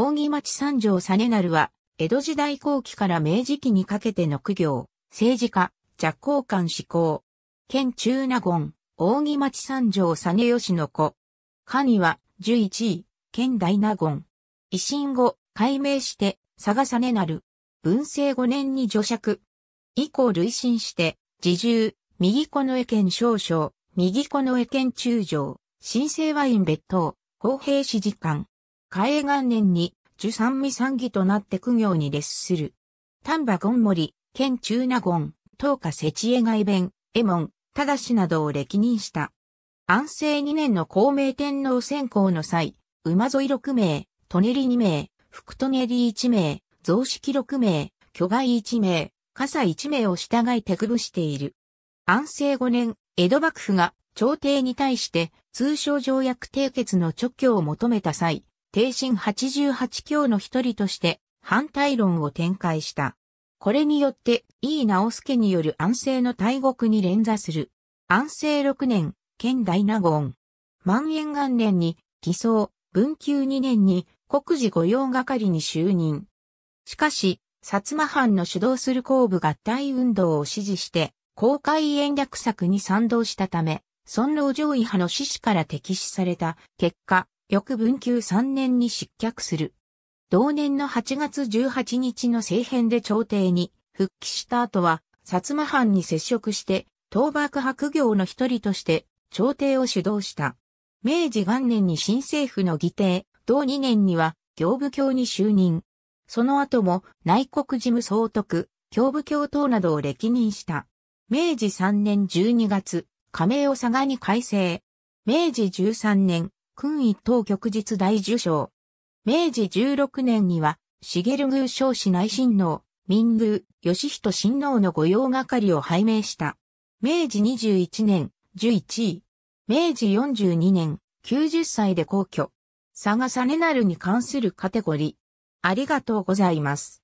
扇町三条実成は、江戸時代後期から明治期にかけての苦行、政治家、若交官志向、県中納言、扇町三条実吉の子。神は、11位、県大納言。維新後、改名して、佐賀実成。文政5年に除爵。以降累進して、自重、右子の江県少将、右子の江県中将、新生ワイン別当、公平史示官。嘉永元年に、樹三味三義となって苦行に列する。丹波権森、県中納言、東家、世知恵外弁、江衛門、正などを歴任した。安政二年の孔明天皇選考の際、馬沿い六名、舎人二名、福舎人一名、増式六名、巨外一名、笠一名を従い手首している。安政五年、江戸幕府が朝廷に対して通商条約締結の勅許を求めた際、帝神88教の一人として反対論を展開した。これによって、井伊直助による安政の大国に連座する。安政6年、県大納言。万延元年に、偽装、文久2年に、国事御用係に就任。しかし、薩摩藩の主導する後部合体運動を支持して、公開延略策に賛同したため、尊老上位派の志士から敵視された結果、翌文久3年に失脚する。同年の8月18日の政変で朝廷に復帰した後は、薩摩藩に接触して、東幕白業の一人として朝廷を主導した。明治元年に新政府の議定、同2年には行部教に就任。その後も内国事務総督、教部教等などを歴任した。明治3年12月、加盟を佐賀に改正。明治13年勲意等局日大受賞。明治16年には、茂宮少子内親王、民宮、義人親王の御用係を拝命した。明治21年、11位。明治42年、90歳で皇居。佐賀さねなるに関するカテゴリー。ありがとうございます。